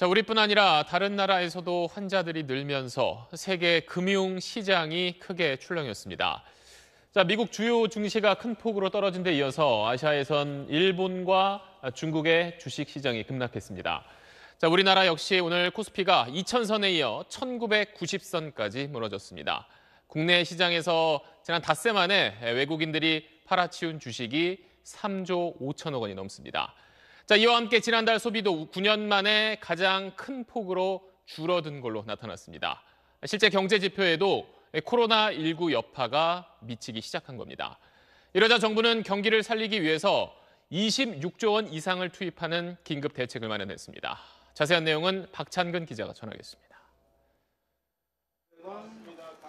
자, 우리뿐 아니라 다른 나라에서도 환자들이 늘면서 세계 금융 시장이 크게 출렁였습니다. 자, 미국 주요 증시가 큰 폭으로 떨어진 데 이어서 아시아에선 일본과 중국의 주식 시장이 급락했습니다. 자, 우리나라 역시 오늘 코스피가 2000선에 이어 1990선까지 무너졌습니다. 국내 시장에서 지난 닷새 만에 외국인들이 팔아치운 주식이 3조 5천억 원이 넘습니다. 자, 이와 함께 지난달 소비도 9년 만에 가장 큰 폭으로 줄어든 걸로 나타났습니다. 실제 경제 지표에도 코로나19 여파가 미치기 시작한 겁니다. 이러자 정부는 경기를 살리기 위해서 26조 원 이상을 투입하는 긴급 대책을 마련했습니다. 자세한 내용은 박찬근 기자가 전하겠습니다.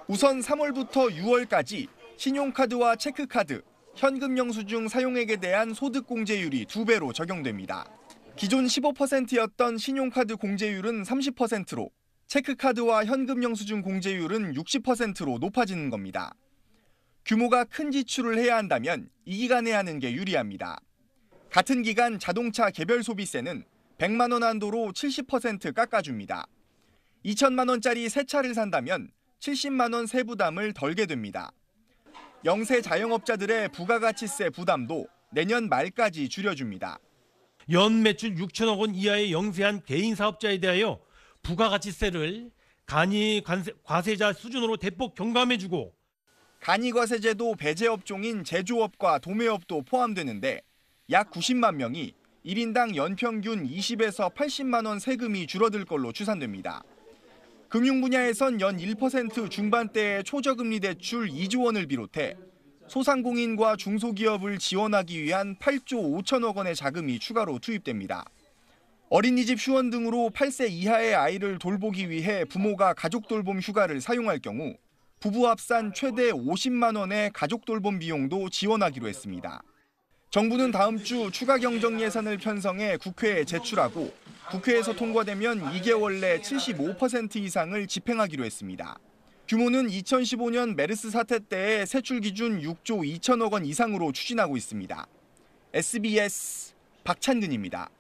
우선 3월부터 6월까지 신용카드와 체크카드, 현금 영수증 사용액에 대한 소득 공제율이 두배로 적용됩니다. 기존 15%였던 신용카드 공제율은 30%로 체크카드와 현금 영수증 공제율은 60%로 높아지는 겁니다. 규모가 큰 지출을 해야 한다면 이 기간에 하는 게 유리합니다. 같은 기간 자동차 개별 소비세는 100만 원 한도로 70% 깎아줍니다. 2천만 원짜리 새 차를 산다면 70만 원 세부담을 덜게 됩니다. 영세 자영업자들의 부가가치세 부담도 내년 말까지 줄여줍니다. 연 매출 6천억 원 이하의 영세한 개인 사업자에 대하여 부가가치세를 간이 관세, 과세자 수준으로 대폭 경감해주고 간이과세제도 배제업종인 제조업과 도매업도 포함되는데 약 90만 명이 1인당 연평균 20에서 80만 원 세금이 줄어들 걸로 추산됩니다. 금융 분야에선 연 1% 중반대의 초저금리 대출 2조 원을 비롯해 소상공인과 중소기업을 지원하기 위한 8조 5천억 원의 자금이 추가로 투입됩니다. 어린이집 휴원 등으로 8세 이하의 아이를 돌보기 위해 부모가 가족 돌봄 휴가를 사용할 경우 부부 합산 최대 50만 원의 가족 돌봄 비용도 지원하기로 했습니다. 정부는 다음 주 추가 경정 예산을 편성해 국회에 제출하고 국회에서 통과되면 2개월 내 75% 이상을 집행하기로 했습니다. 규모는 2015년 메르스 사태 때의 세출 기준 6조 2천억 원 이상으로 추진하고 있습니다. SBS 박찬근입니다.